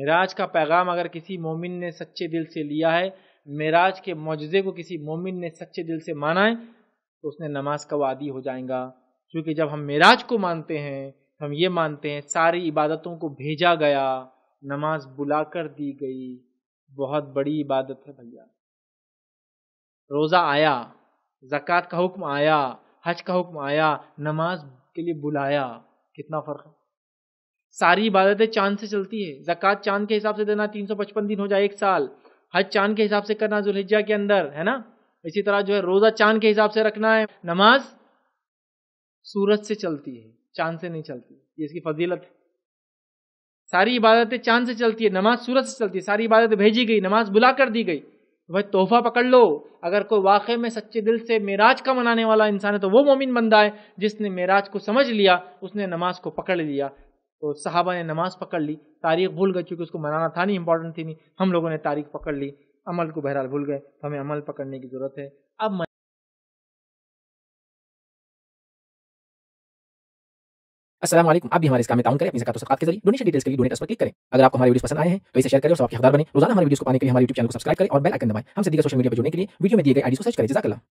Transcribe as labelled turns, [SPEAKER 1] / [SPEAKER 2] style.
[SPEAKER 1] मिराज का पैगाम अगर किसी मोमिन ने सच्चे दिल से लिया है मिराज के मुजजे को किसी मोमिन ने सच्चे दिल से माना है तो उसने नमाज का वादी हो जाएगा क्योंकि जब हम मिराज को मानते हैं हम ये मानते हैं सारी इबादतों को भेजा गया नमाज बुला कर दी गई बहुत बड़ी इबादत है भैया रोज़ा आया जक़ात का हुक्म आया हज का हुक्म आया नमाज के लिए बुलाया कितना फ़र्क है सारी इबादतें चांद से चलती है जक़ात चांद के हिसाब से देना तीन सौ पचपन दिन हो जाए एक साल हज चांद के हिसाब से करना जुल्हिजा के अंदर है ना इसी तरह जो है रोज़ा चांद के हिसाब से रखना है नमाज सूरज से चलती है चांद से नहीं चलती ये इसकी फजीलत है सारी इबादतें चांद से चलती है नमाज सूरज से चलती है सारी इबादतें भेजी गई नमाज बुला कर दी गई तो भाई तोहफा पकड़ लो अगर कोई वाकई में सच्चे दिल से मेराज का मनाने वाला इंसान है तो वो मोमिन बंदा है जिसने मेराज को समझ लिया उसने नमाज को पकड़ लिया तो साहबा ने नमाज पकड़ ली तारीख भूल गए चूँकि उसको मनाना था नहीं इंपॉर्टेंट थी नहीं हम लोगों ने तारीख पकड़ ली अमल को बहरहाल भूल गए तो हमें अमल पकड़ने की ज़रूरत है
[SPEAKER 2] अब
[SPEAKER 3] असलम आप भी हमारे इस काम में ताउन करें अपनी जकात के जरिए डोनेशन डिटेल्स के लिए डोनेट पर क्लिक करें अगर आपको हमारे वीडियो पसंद आए हैं तो इसे शेयर करें और सबके हकदार बने रोजाना हमारे वीडियो को पाने के लिए हमारे यूट्यूब चैनल को सब्सक्राइब करें और बेल आइकन दबाएं हम सीधे सोशल मीडिया पर जुड़ने के लिए वीडियो में दिए गए आईडी को सर्च करें जजाकला